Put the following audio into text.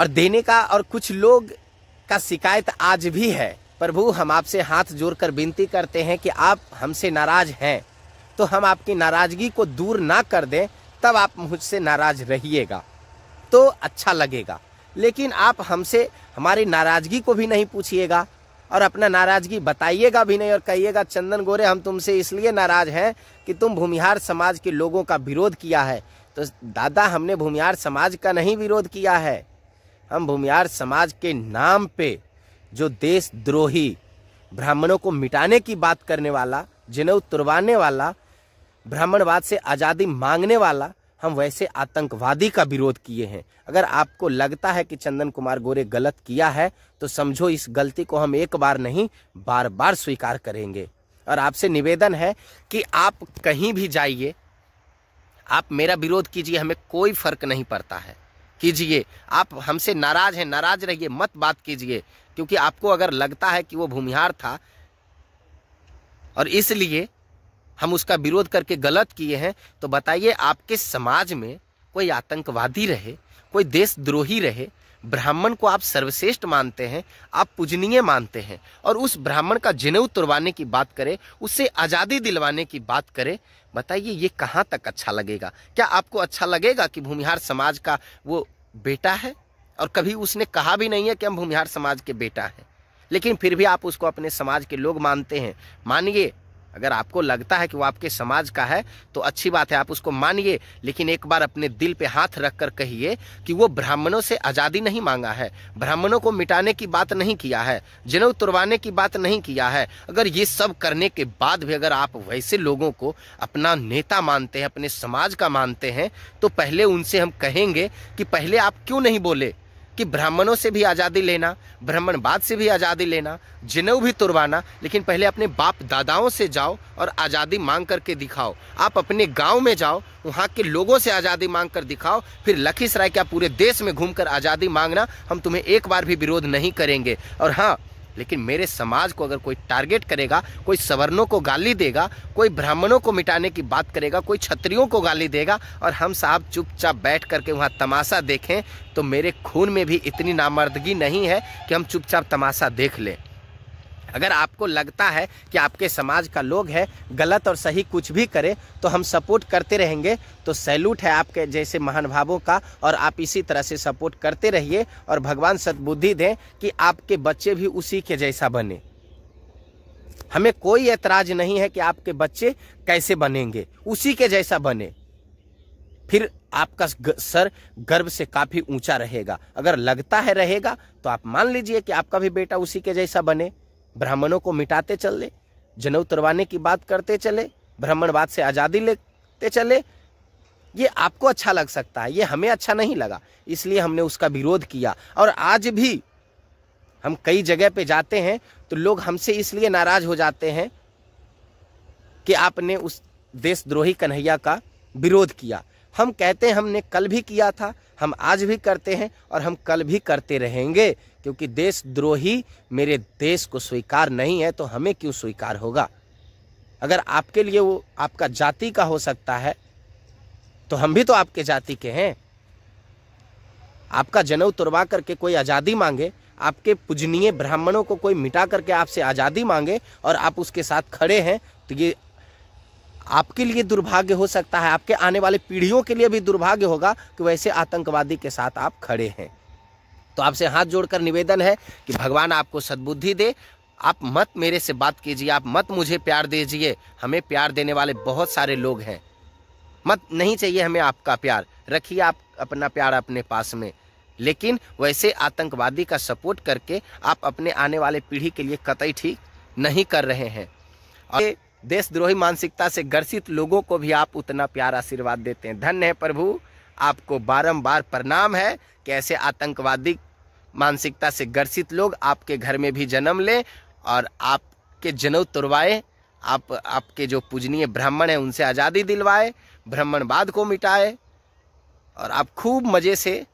और देने का और कुछ लोग का शिकायत आज भी है प्रभु हम आपसे हाथ जोड़कर विनती करते हैं कि आप हमसे नाराज हैं तो हम आपकी नाराजगी को दूर ना कर दें तब आप मुझसे नाराज रहिएगा तो अच्छा लगेगा लेकिन आप हमसे हमारी नाराजगी को भी नहीं पूछिएगा और अपना नाराजगी बताइएगा भी नहीं और कहिएगा चंदन गोरे हम तुमसे इसलिए नाराज हैं कि तुम भूमिहार समाज के लोगों का विरोध किया है तो दादा हमने भूमिहार समाज का नहीं विरोध किया है हम भूमिहार समाज के नाम पे जो देशद्रोही ब्राह्मणों को मिटाने की बात करने वाला जिन्हें तुरवाने वाला ब्राह्मणवाद से आज़ादी मांगने वाला हम वैसे आतंकवादी का विरोध किए हैं अगर आपको लगता है कि चंदन कुमार गोरे गलत किया है तो समझो इस गलती को हम एक बार नहीं बार बार स्वीकार करेंगे और आपसे निवेदन है कि आप कहीं भी जाइए आप मेरा विरोध कीजिए हमें कोई फर्क नहीं पड़ता है कीजिए आप हमसे नाराज़ हैं नाराज़ रहिए मत बात कीजिए क्योंकि आपको अगर लगता है कि वो भूमिहार था और इसलिए हम उसका विरोध करके गलत किए हैं तो बताइए आपके समाज में कोई आतंकवादी रहे कोई देशद्रोही रहे ब्राह्मण को आप सर्वश्रेष्ठ मानते हैं आप पूजनीय मानते हैं और उस ब्राह्मण का जनेऊ तुड़वाने की बात करें उससे आज़ादी दिलवाने की बात करें बताइए ये कहाँ तक अच्छा लगेगा क्या आपको अच्छा लगेगा कि भूमिहार समाज का वो बेटा है और कभी उसने कहा भी नहीं है कि हम भूमिहार समाज के बेटा हैं लेकिन फिर भी आप उसको अपने समाज के लोग मानते हैं मानिए अगर आपको लगता है कि वो आपके समाज का है तो अच्छी बात है आप उसको मानिए लेकिन एक बार अपने दिल पे हाथ रख कर कहिए कि वो ब्राह्मणों से आज़ादी नहीं मांगा है ब्राह्मणों को मिटाने की बात नहीं किया है जनऊ तुरवाने की बात नहीं किया है अगर ये सब करने के बाद भी अगर आप वैसे लोगों को अपना नेता मानते हैं अपने समाज का मानते हैं तो पहले उनसे हम कहेंगे कि पहले आप क्यों नहीं बोले कि ब्राह्मणों से भी आज़ादी लेना ब्राह्मणवाद से भी आज़ादी लेना जिन्हों भी तुरवाना लेकिन पहले अपने बाप दादाओं से जाओ और आज़ादी मांग करके दिखाओ आप अपने गांव में जाओ वहाँ के लोगों से आज़ादी मांग कर दिखाओ फिर लखीसराय क्या पूरे देश में घूमकर आज़ादी मांगना हम तुम्हें एक बार भी विरोध नहीं करेंगे और हाँ लेकिन मेरे समाज को अगर कोई टारगेट करेगा कोई सवर्णों को गाली देगा कोई ब्राह्मणों को मिटाने की बात करेगा कोई छत्रियों को गाली देगा और हम साहब चुपचाप बैठ करके वहाँ तमाशा देखें तो मेरे खून में भी इतनी नामर्दगी नहीं है कि हम चुपचाप तमाशा देख लें अगर आपको लगता है कि आपके समाज का लोग है गलत और सही कुछ भी करे तो हम सपोर्ट करते रहेंगे तो सैल्यूट है आपके जैसे महानुभावों का और आप इसी तरह से सपोर्ट करते रहिए और भगवान सद्बुद्धि दें कि आपके बच्चे भी उसी के जैसा बने हमें कोई एतराज नहीं है कि आपके बच्चे कैसे बनेंगे उसी के जैसा बने फिर आपका सर गर्व से काफी ऊंचा रहेगा अगर लगता है रहेगा तो आप मान लीजिए कि आपका भी बेटा उसी के जैसा बने ब्राह्मणों को मिटाते चले जनऊ उतरवाने की बात करते चले ब्राह्मणवाद से आज़ादी लेते चले ये आपको अच्छा लग सकता है ये हमें अच्छा नहीं लगा इसलिए हमने उसका विरोध किया और आज भी हम कई जगह पे जाते हैं तो लोग हमसे इसलिए नाराज हो जाते हैं कि आपने उस देशद्रोही कन्हैया का विरोध किया हम कहते हैं हमने कल भी किया था हम आज भी करते हैं और हम कल भी करते रहेंगे क्योंकि देशद्रोही मेरे देश को स्वीकार नहीं है तो हमें क्यों स्वीकार होगा अगर आपके लिए वो आपका जाति का हो सकता है तो हम भी तो आपके जाति के हैं आपका जनऊ तुड़वा करके कोई आज़ादी मांगे आपके पूजनीय ब्राह्मणों को कोई मिटा करके आपसे आज़ादी मांगे और आप उसके साथ खड़े हैं तो ये आपके लिए दुर्भाग्य हो सकता है आपके आने वाले पीढ़ियों के लिए भी दुर्भाग्य होगा कि वैसे आतंकवादी के साथ आप खड़े हैं तो आपसे हाथ जोड़कर निवेदन है कि भगवान आपको सद्बुद्धि दे आप मत मेरे से बात कीजिए आप मत मुझे प्यार दीजिए हमें प्यार देने वाले बहुत सारे लोग हैं मत नहीं चाहिए हमें आपका प्यार रखिए आप अपना प्यार अपने पास में लेकिन वैसे आतंकवादी का सपोर्ट करके आप अपने आने वाले पीढ़ी के लिए कतई ठीक नहीं कर रहे हैं और देशद्रोही मानसिकता से ग्रसित लोगों को भी आप उतना प्यार आशीर्वाद देते हैं धन्य है प्रभु आपको बारंबार प्रणाम है कि ऐसे आतंकवादी मानसिकता से ग्रसित लोग आपके घर में भी जन्म लें और आपके जनऊ तुरवाए आप आपके जो पूजनीय ब्राह्मण हैं उनसे आज़ादी दिलवाए ब्राह्मणवाद को मिटाए और आप खूब मज़े से